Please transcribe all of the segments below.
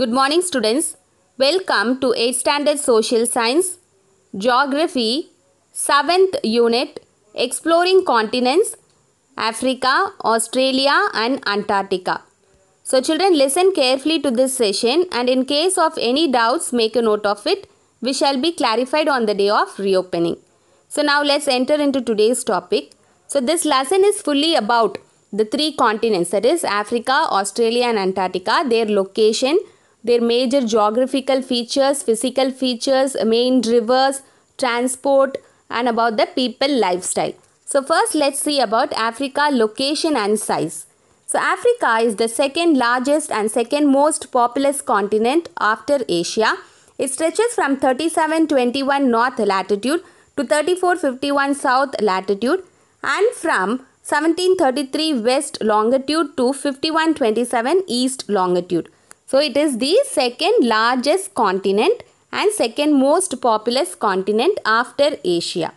Good morning students. Welcome to 8th standard social science geography 7th unit exploring continents Africa, Australia and Antarctica. So children listen carefully to this session and in case of any doubts make a note of it We shall be clarified on the day of reopening. So now let's enter into today's topic. So this lesson is fully about the three continents that is Africa, Australia and Antarctica, their location, their major geographical features, physical features, main rivers, transport, and about the people lifestyle. So, first let's see about Africa location and size. So, Africa is the second largest and second most populous continent after Asia. It stretches from 3721 north latitude to 3451 south latitude and from 1733 west longitude to 5127 east longitude. So it is the second largest continent and second most populous continent after Asia.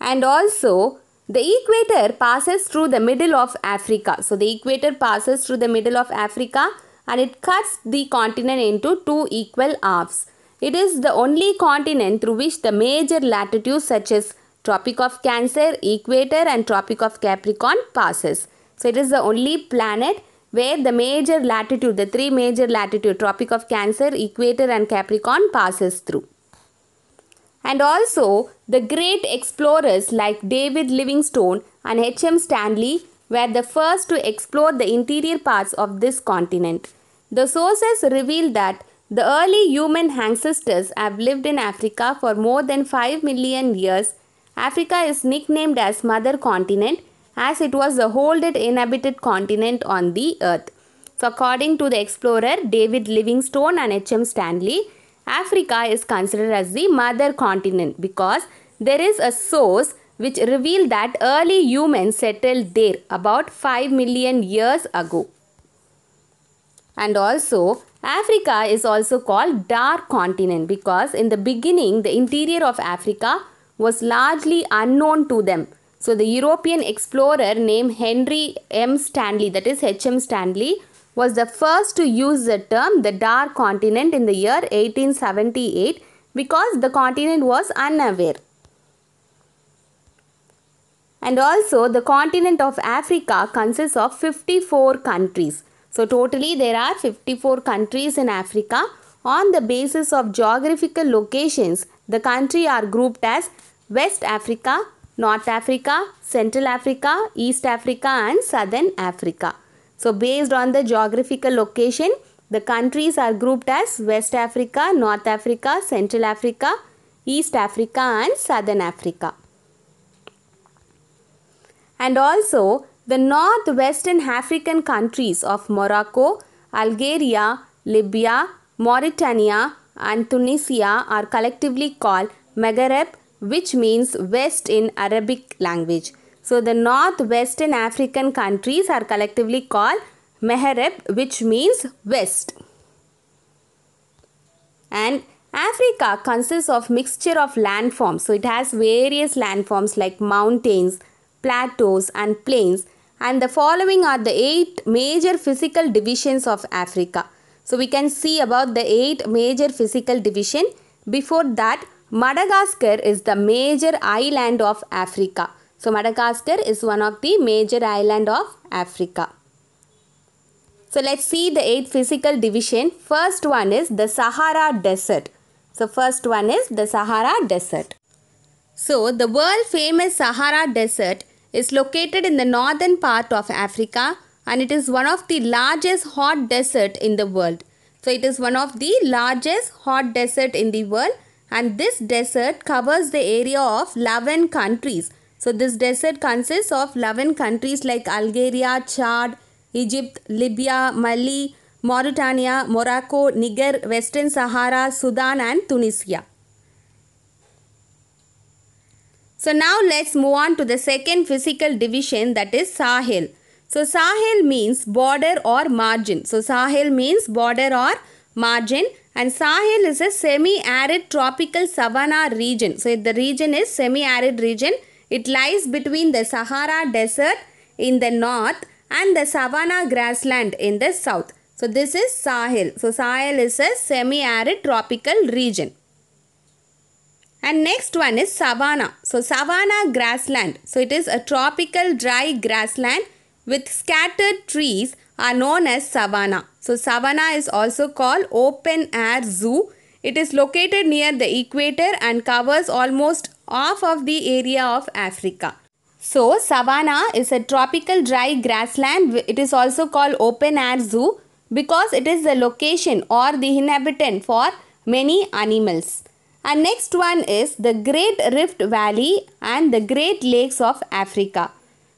And also the equator passes through the middle of Africa. So the equator passes through the middle of Africa and it cuts the continent into two equal halves. It is the only continent through which the major latitudes such as Tropic of Cancer, Equator and Tropic of Capricorn passes. So it is the only planet where the major latitude, the three major latitude, Tropic of Cancer, Equator and Capricorn passes through. And also the great explorers like David Livingstone and H.M. Stanley were the first to explore the interior parts of this continent. The sources reveal that the early human ancestors have lived in Africa for more than 5 million years. Africa is nicknamed as Mother Continent as it was the whole inhabited continent on the earth. So, according to the explorer David Livingstone and H.M. Stanley, Africa is considered as the mother continent because there is a source which revealed that early humans settled there about 5 million years ago. And also, Africa is also called dark continent because in the beginning the interior of Africa was largely unknown to them so the European explorer named Henry M. Stanley, that is H.M. Stanley, was the first to use the term the dark continent in the year 1878 because the continent was unaware. And also the continent of Africa consists of 54 countries. So totally there are 54 countries in Africa. On the basis of geographical locations, the country are grouped as West Africa, North Africa, Central Africa, East Africa and Southern Africa. So based on the geographical location, the countries are grouped as West Africa, North Africa, Central Africa, East Africa and Southern Africa. And also the northwestern African countries of Morocco, Algeria, Libya, Mauritania and Tunisia are collectively called Maghreb which means west in Arabic language. So the northwestern African countries are collectively called Maghreb which means west. And Africa consists of mixture of landforms. So it has various landforms like mountains, plateaus and plains. And the following are the eight major physical divisions of Africa. So we can see about the eight major physical division. Before that, Madagascar is the major island of Africa. So Madagascar is one of the major island of Africa. So let's see the eight physical division. First one is the Sahara Desert. So first one is the Sahara Desert. So the world famous Sahara Desert is located in the northern part of Africa and it is one of the largest hot desert in the world. So it is one of the largest hot desert in the world and this desert covers the area of 11 countries. So this desert consists of 11 countries like Algeria, Chad, Egypt, Libya, Mali, Mauritania, Morocco, Niger, Western Sahara, Sudan and Tunisia. So now let's move on to the second physical division that is Sahel. So Sahel means border or margin. So Sahel means border or margin and Sahel is a semi-arid tropical savanna region. So the region is semi-arid region. It lies between the Sahara Desert in the north and the savanna grassland in the south. So this is Sahel. So Sahel is a semi-arid tropical region. And next one is savanna. So savanna grassland. So it is a tropical dry grassland with scattered trees are known as savanna. So savanna is also called open air zoo. It is located near the equator and covers almost half of the area of Africa. So savanna is a tropical dry grassland. It is also called open air zoo because it is the location or the inhabitant for many animals. And next one is the Great Rift Valley and the Great Lakes of Africa.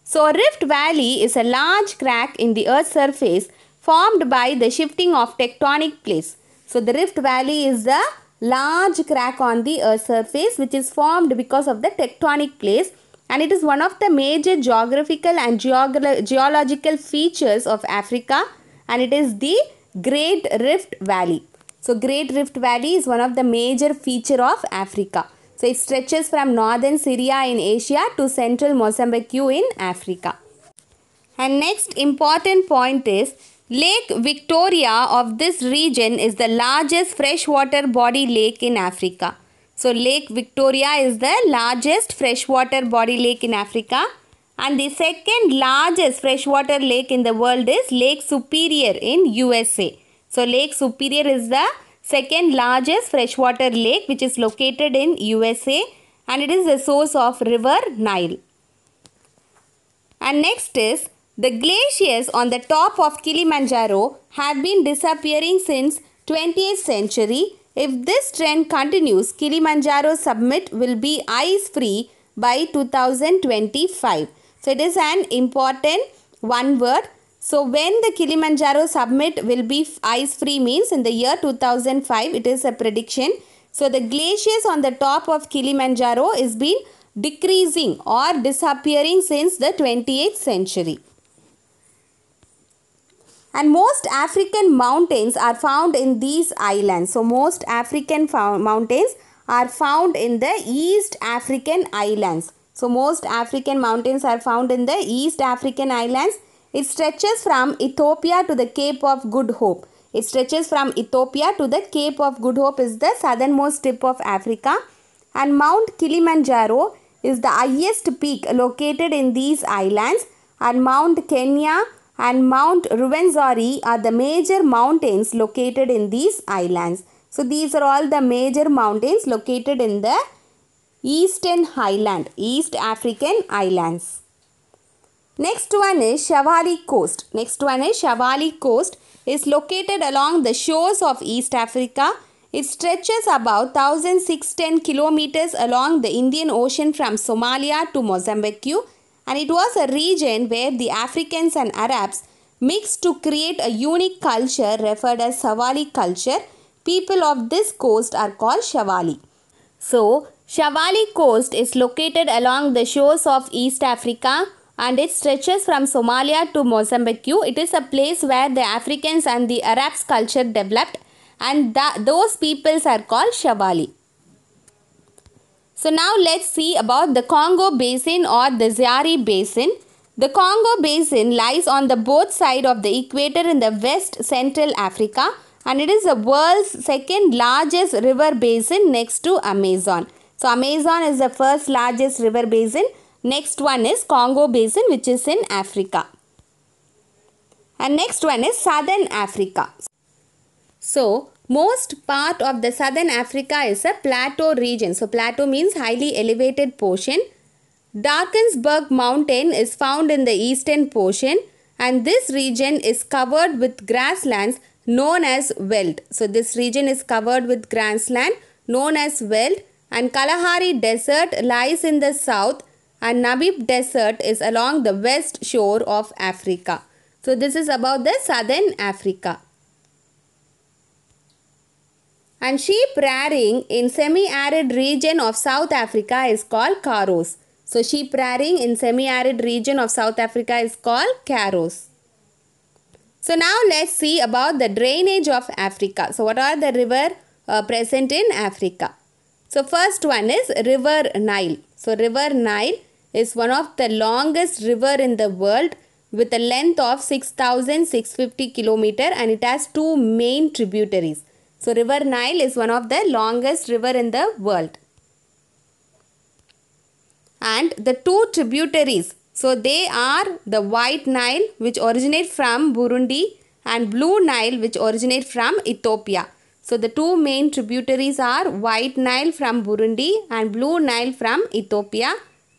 So, a rift valley is a large crack in the earth's surface formed by the shifting of tectonic plates. So, the rift valley is the large crack on the earth's surface which is formed because of the tectonic plates and it is one of the major geographical and geog geological features of Africa and it is the Great Rift Valley. So, Great Rift Valley is one of the major feature of Africa. So it stretches from northern Syria in Asia to central Mozambique in Africa. And next important point is Lake Victoria of this region is the largest freshwater body lake in Africa. So Lake Victoria is the largest freshwater body lake in Africa and the second largest freshwater lake in the world is Lake Superior in USA. So Lake Superior is the second largest freshwater lake which is located in USA and it is the source of river Nile. And next is the glaciers on the top of Kilimanjaro have been disappearing since 20th century. If this trend continues, Kilimanjaro summit will be ice-free by 2025. So it is an important one word so when the Kilimanjaro summit will be ice-free means in the year 2005, it is a prediction. So the glaciers on the top of Kilimanjaro is been decreasing or disappearing since the 28th century. And most African mountains are found in these islands. So most African mountains are found in the East African islands. So most African mountains are found in the East African islands it stretches from Ethiopia to the Cape of Good Hope. It stretches from Ethiopia to the Cape of Good Hope is the southernmost tip of Africa and Mount Kilimanjaro is the highest peak located in these islands and Mount Kenya and Mount Ruwenzori are the major mountains located in these islands. So these are all the major mountains located in the Eastern Highland, East African Islands. Next one is Shavali Coast. Next one is Shavali Coast is located along the shores of East Africa. It stretches about 1610 kilometers along the Indian Ocean from Somalia to Mozambique and it was a region where the Africans and Arabs mixed to create a unique culture referred as Shavali culture. People of this coast are called Shavali. So, Shavali coast is located along the shores of East Africa and it stretches from Somalia to Mozambique. It is a place where the Africans and the Arabs culture developed and those peoples are called Shabali. So now let's see about the Congo Basin or the Ziari Basin. The Congo Basin lies on the both side of the equator in the west central Africa and it is the world's second largest river basin next to Amazon. So Amazon is the first largest river basin Next one is Congo Basin which is in Africa. And next one is Southern Africa. So, most part of the Southern Africa is a plateau region. So, plateau means highly elevated portion. Darkensburg mountain is found in the eastern portion and this region is covered with grasslands known as veld. So, this region is covered with grassland known as veld and Kalahari Desert lies in the south and Namib Desert is along the west shore of Africa. So this is about the southern Africa. And sheep rearing in semi-arid region of South Africa is called karos. So sheep rearing in semi-arid region of South Africa is called karos. So now let's see about the drainage of Africa. So what are the river uh, present in Africa? So first one is River Nile. So River Nile is one of the longest river in the world with a length of 6650 km and it has two main tributaries. So River Nile is one of the longest river in the world. And the two tributaries, so they are the White Nile which originate from Burundi and Blue Nile which originate from Ethiopia. So the two main tributaries are White Nile from Burundi and Blue Nile from Ethiopia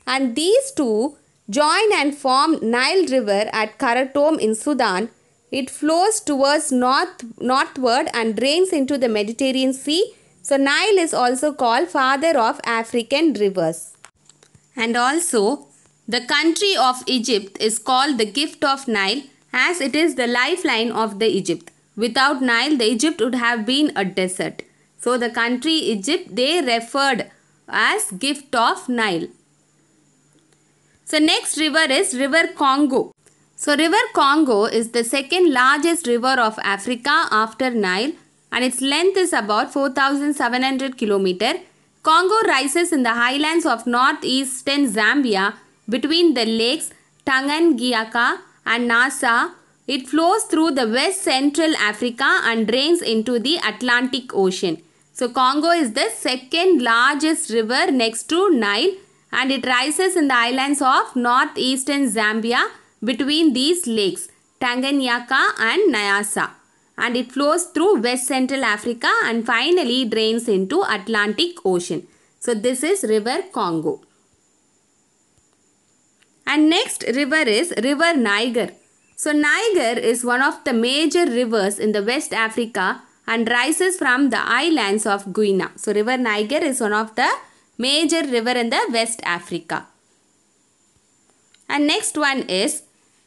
and these two join and form Nile River at Karatom in Sudan. It flows towards north northward and drains into the Mediterranean Sea. So Nile is also called father of African rivers. And also the country of Egypt is called the gift of Nile as it is the lifeline of the Egypt. Without Nile, the Egypt would have been a desert. So the country Egypt, they referred as gift of Nile. So next river is River Congo. So River Congo is the second largest river of Africa after Nile and its length is about 4700 km. Congo rises in the highlands of northeastern Zambia between the lakes Tanganyika and Nasa. It flows through the west central Africa and drains into the Atlantic Ocean. So Congo is the second largest river next to Nile and it rises in the islands of northeastern Zambia between these lakes Tanganyika and Nyasa and it flows through west central Africa and finally drains into Atlantic Ocean. So this is river Congo. And next river is river Niger. So Niger is one of the major rivers in the West Africa and rises from the islands of Guinea. So river Niger is one of the major river in the West Africa. And next one is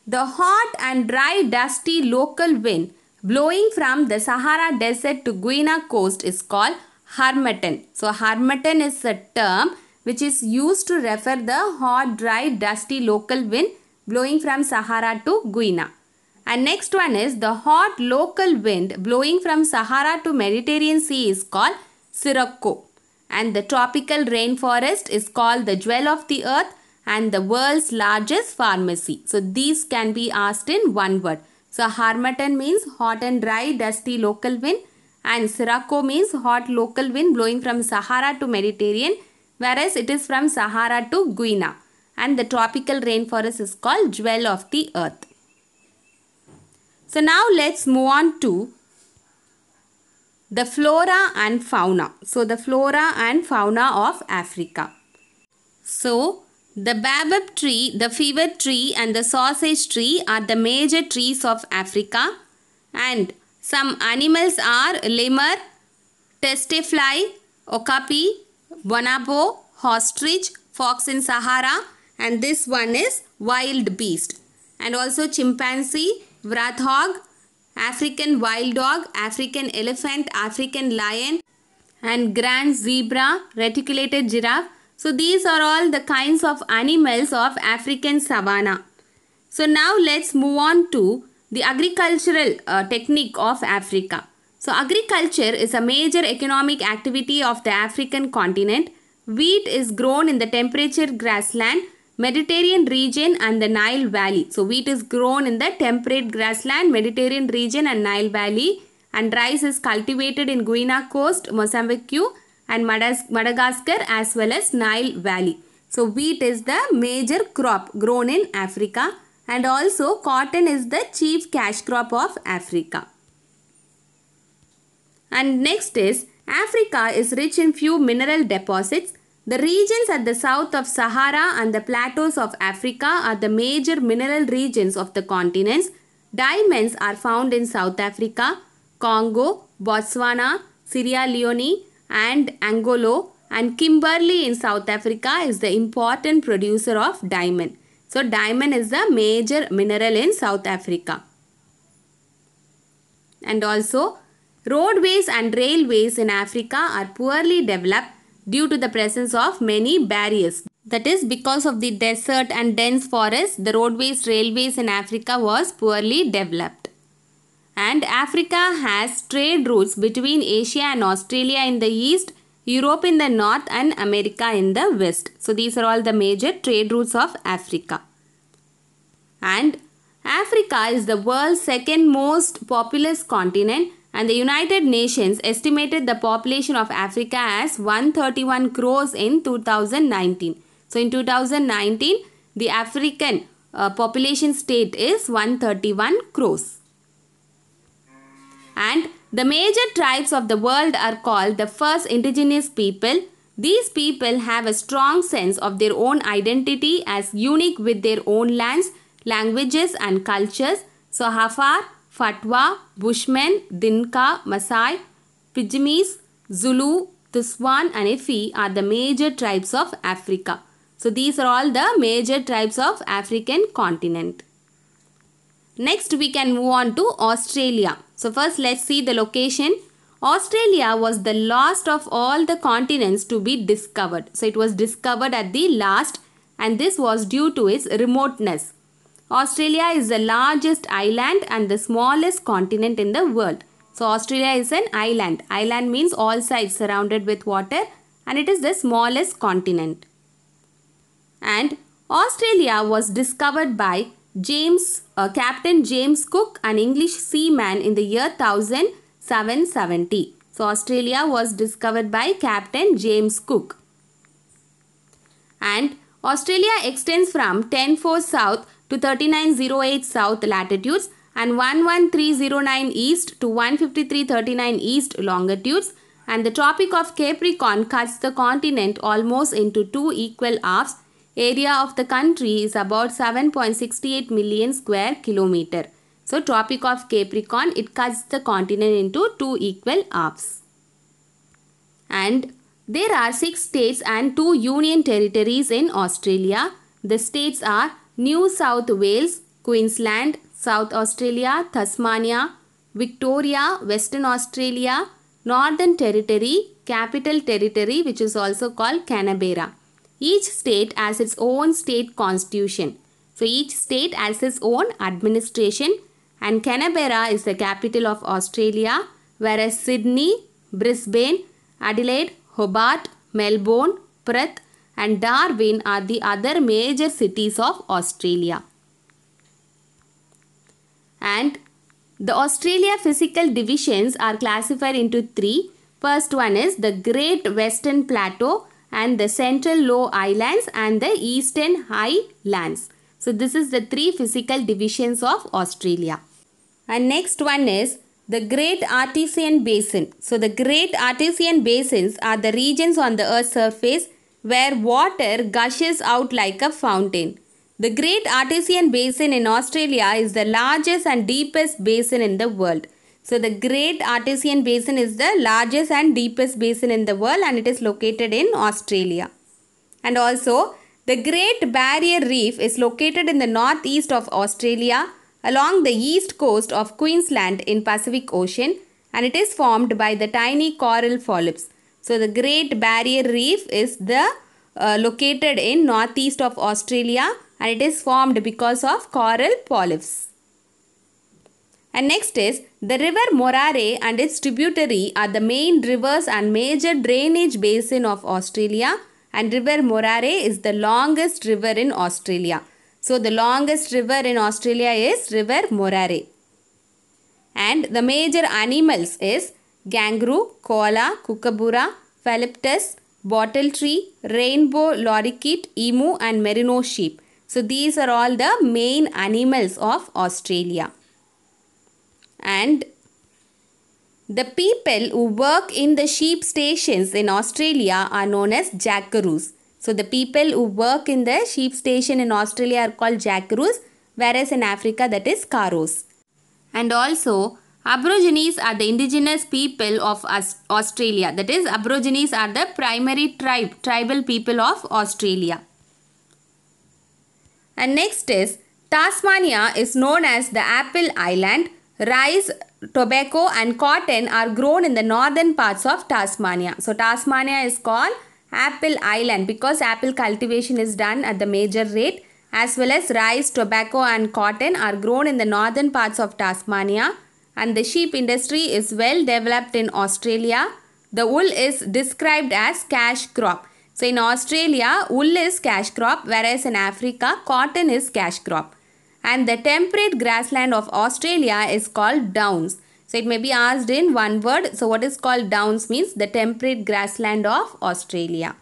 the hot and dry dusty local wind blowing from the Sahara Desert to Guinea coast is called harmattan. So harmattan is a term which is used to refer the hot, dry, dusty local wind blowing from Sahara to Guinea. And next one is the hot local wind blowing from Sahara to Mediterranean Sea is called Sirocco and the tropical rainforest is called the jewel of the earth and the world's largest pharmacy. So these can be asked in one word. So harmattan means hot and dry dusty local wind and Sirocco means hot local wind blowing from Sahara to Mediterranean whereas it is from Sahara to Guiana and the tropical rainforest is called jewel of the earth. So now let's move on to the flora and fauna. So, the flora and fauna of Africa. So, the baobab tree, the fever tree and the sausage tree are the major trees of Africa and some animals are lemur, testifly, okapi, bonobo, ostrich, fox in Sahara and this one is wild beast and also chimpanzee, warthog African wild dog, African elephant, African lion and grand zebra, reticulated giraffe. So these are all the kinds of animals of African savanna. So now let's move on to the agricultural uh, technique of Africa. So agriculture is a major economic activity of the African continent. Wheat is grown in the temperate grassland Mediterranean region and the Nile Valley. So wheat is grown in the temperate grassland, Mediterranean region and Nile Valley. And rice is cultivated in Guinea Coast, Mozambique and Madagascar as well as Nile Valley. So wheat is the major crop grown in Africa and also cotton is the chief cash crop of Africa. And next is Africa is rich in few mineral deposits the regions at the south of Sahara and the plateaus of Africa are the major mineral regions of the continents. Diamonds are found in South Africa, Congo, Botswana, Sierra Leone and Angola and Kimberley in South Africa is the important producer of diamond. So diamond is the major mineral in South Africa. And also roadways and railways in Africa are poorly developed due to the presence of many barriers. That is because of the desert and dense forest, the roadways, railways in Africa was poorly developed. And Africa has trade routes between Asia and Australia in the east, Europe in the north and America in the west. So these are all the major trade routes of Africa. And Africa is the world's second most populous continent and the United Nations estimated the population of Africa as 131 crores in 2019. So in 2019, the African uh, population state is 131 crores. And the major tribes of the world are called the first indigenous people. These people have a strong sense of their own identity as unique with their own lands, languages and cultures. So Hafar, Fatwa, Bushmen, Dinka, Masai, Pygmies, Zulu, Tuswan and Efi are the major tribes of Africa. So these are all the major tribes of African continent. Next we can move on to Australia. So first let's see the location. Australia was the last of all the continents to be discovered. So it was discovered at the last and this was due to its remoteness. Australia is the largest island and the smallest continent in the world. So Australia is an island. Island means all sides surrounded with water and it is the smallest continent. And Australia was discovered by James, uh, Captain James Cook, an English seaman in the year 1770. So Australia was discovered by Captain James Cook. And Australia extends from 10 south to 3908 south latitudes and 11309 east to 15339 east longitudes and the Tropic of Capricorn cuts the continent almost into two equal halves. Area of the country is about 7.68 million square kilometer. So Tropic of Capricorn, it cuts the continent into two equal halves. And there are six states and two union territories in Australia. The states are New South Wales, Queensland, South Australia, Tasmania, Victoria, Western Australia, Northern Territory, Capital Territory which is also called Canberra. Each state has its own state constitution. So each state has its own administration and Canberra is the capital of Australia whereas Sydney, Brisbane, Adelaide, Hobart, Melbourne, Perth and Darwin are the other major cities of Australia. And the Australia physical divisions are classified into three. First one is the Great Western Plateau and the Central Low Islands and the Eastern Highlands. So this is the three physical divisions of Australia. And next one is the Great Artesian Basin. So the Great Artesian Basins are the regions on the Earth's surface where water gushes out like a fountain. The Great Artesian Basin in Australia is the largest and deepest basin in the world. So the Great Artesian Basin is the largest and deepest basin in the world and it is located in Australia. And also the Great Barrier Reef is located in the northeast of Australia along the east coast of Queensland in Pacific Ocean and it is formed by the tiny coral polyps. So the Great Barrier Reef is the uh, located in northeast of Australia and it is formed because of coral polyps. And next is the river Morare and its tributary are the main rivers and major drainage basin of Australia and river Morare is the longest river in Australia. So the longest river in Australia is river Morare. And the major animals is kangaroo, koala, kookaburra, phalaroptus, bottle tree, rainbow lorikeet, emu and merino sheep. So these are all the main animals of Australia. And the people who work in the sheep stations in Australia are known as jackaroos. So the people who work in the sheep station in Australia are called jackaroos whereas in Africa that is karos. And also Aborigines are the indigenous people of Australia. That is, Aborigines are the primary tribe, tribal people of Australia. And next is, Tasmania is known as the Apple Island. Rice, tobacco and cotton are grown in the northern parts of Tasmania. So, Tasmania is called Apple Island because apple cultivation is done at the major rate as well as rice, tobacco and cotton are grown in the northern parts of Tasmania and the sheep industry is well developed in Australia. The wool is described as cash crop. So in Australia, wool is cash crop whereas in Africa, cotton is cash crop. And the temperate grassland of Australia is called downs. So it may be asked in one word. So what is called downs means the temperate grassland of Australia.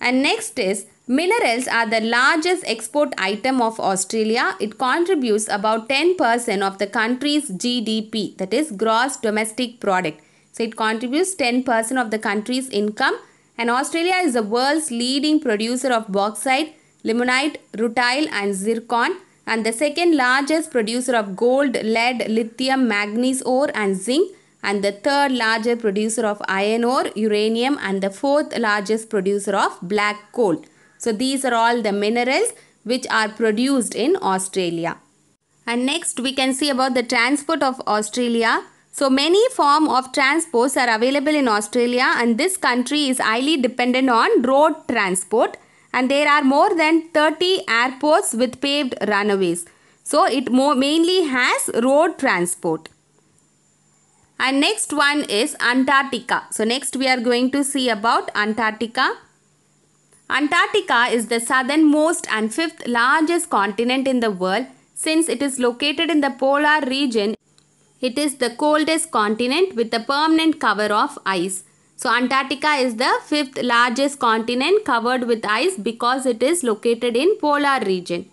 And next is Minerals are the largest export item of Australia. It contributes about 10% of the country's GDP, that is gross domestic product. So it contributes 10% of the country's income and Australia is the world's leading producer of bauxite, limonite, rutile and zircon and the second largest producer of gold, lead, lithium, manganese ore and zinc and the third largest producer of iron ore, uranium and the fourth largest producer of black coal. So these are all the minerals which are produced in Australia. And next we can see about the transport of Australia. So many form of transports are available in Australia and this country is highly dependent on road transport and there are more than 30 airports with paved runways. So it mainly has road transport. And next one is Antarctica. So next we are going to see about Antarctica. Antarctica is the southernmost and fifth largest continent in the world. Since it is located in the polar region, it is the coldest continent with a permanent cover of ice. So Antarctica is the fifth largest continent covered with ice because it is located in polar region.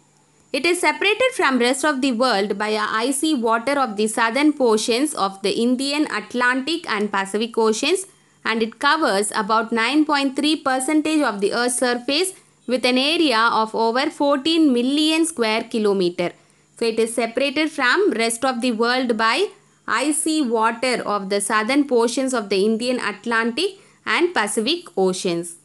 It is separated from rest of the world by a icy water of the southern portions of the Indian, Atlantic and Pacific Oceans and it covers about 9.3 percentage of the Earth's surface with an area of over 14 million square kilometer. So it is separated from rest of the world by icy water of the southern portions of the Indian Atlantic and Pacific Oceans.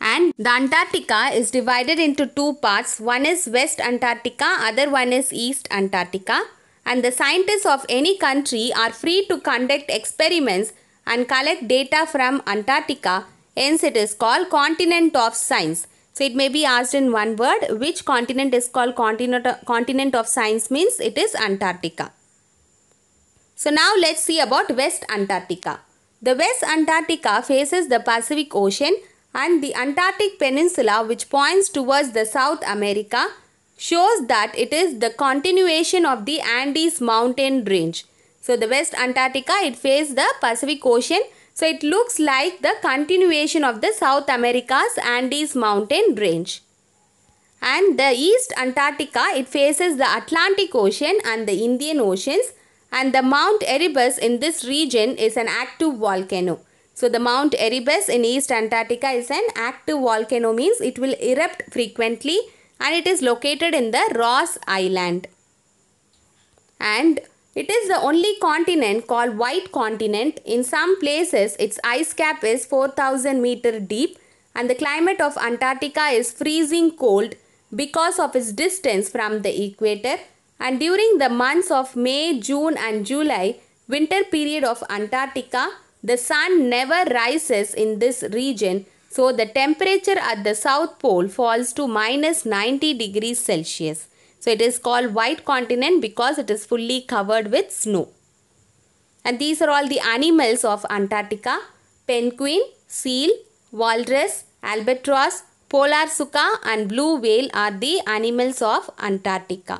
And the Antarctica is divided into two parts. One is West Antarctica, other one is East Antarctica. And the scientists of any country are free to conduct experiments and collect data from Antarctica, hence it is called continent of science. So it may be asked in one word, which continent is called continent, continent of science means it is Antarctica. So now let's see about West Antarctica. The West Antarctica faces the Pacific Ocean and the Antarctic Peninsula which points towards the South America shows that it is the continuation of the Andes mountain range. So the West Antarctica, it faces the Pacific Ocean. So it looks like the continuation of the South America's Andes mountain range. And the East Antarctica, it faces the Atlantic Ocean and the Indian Oceans. And the Mount Erebus in this region is an active volcano. So the Mount Erebus in East Antarctica is an active volcano means it will erupt frequently and it is located in the Ross Island. And it is the only continent called White Continent. In some places, its ice cap is 4000 meter deep and the climate of Antarctica is freezing cold because of its distance from the equator. And during the months of May, June and July, winter period of Antarctica, the sun never rises in this region. So the temperature at the South Pole falls to minus 90 degrees Celsius. So it is called white continent because it is fully covered with snow. And these are all the animals of Antarctica. Penguin, seal, walrus, albatross, polar suka and blue whale are the animals of Antarctica.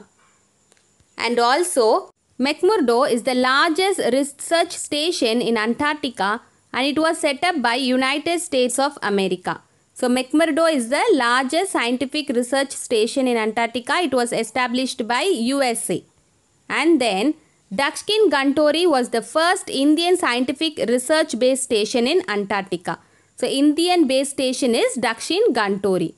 And also McMurdo is the largest research station in Antarctica and it was set up by United States of America. So McMurdo is the largest scientific research station in Antarctica. It was established by USA. And then Dakshin Gantori was the first Indian scientific research base station in Antarctica. So Indian base station is Dakshin Gantori.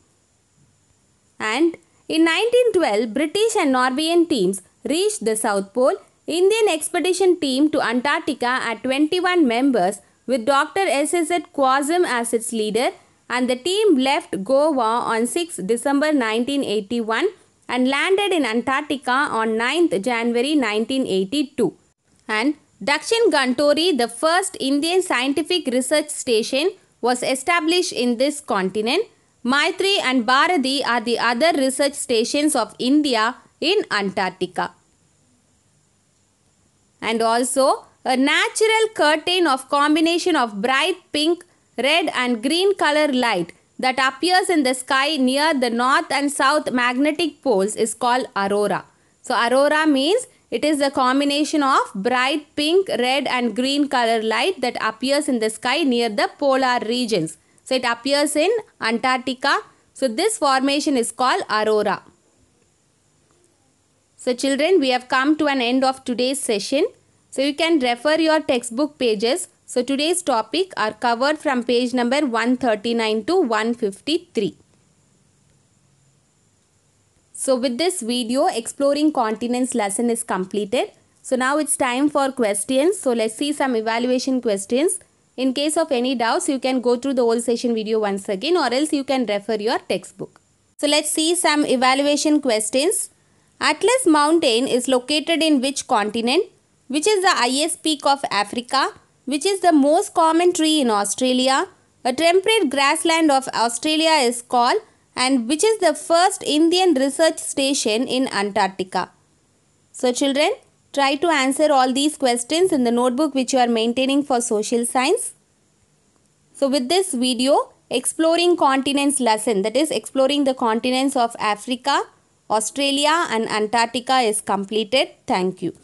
And in 1912, British and Norwegian teams reached the South Pole. Indian expedition team to Antarctica at 21 members with Dr. S.S.Z. Quasim as its leader and the team left Goa on 6 December 1981 and landed in Antarctica on 9th January 1982. And Dakshin Gantori, the first Indian scientific research station, was established in this continent. Maitri and Bharati are the other research stations of India in Antarctica. And also, a natural curtain of combination of bright pink red and green color light that appears in the sky near the north and south magnetic poles is called aurora. So aurora means it is a combination of bright pink, red and green color light that appears in the sky near the polar regions. So it appears in Antarctica. So this formation is called aurora. So children, we have come to an end of today's session. So you can refer your textbook pages so today's topic are covered from page number 139 to 153. So with this video exploring continents lesson is completed. So now it's time for questions. So let's see some evaluation questions. In case of any doubts you can go through the whole session video once again or else you can refer your textbook. So let's see some evaluation questions. Atlas mountain is located in which continent? Which is the highest peak of Africa? which is the most common tree in Australia. A temperate grassland of Australia is called and which is the first Indian research station in Antarctica. So children, try to answer all these questions in the notebook which you are maintaining for social science. So with this video, exploring continents lesson that is exploring the continents of Africa, Australia and Antarctica is completed. Thank you.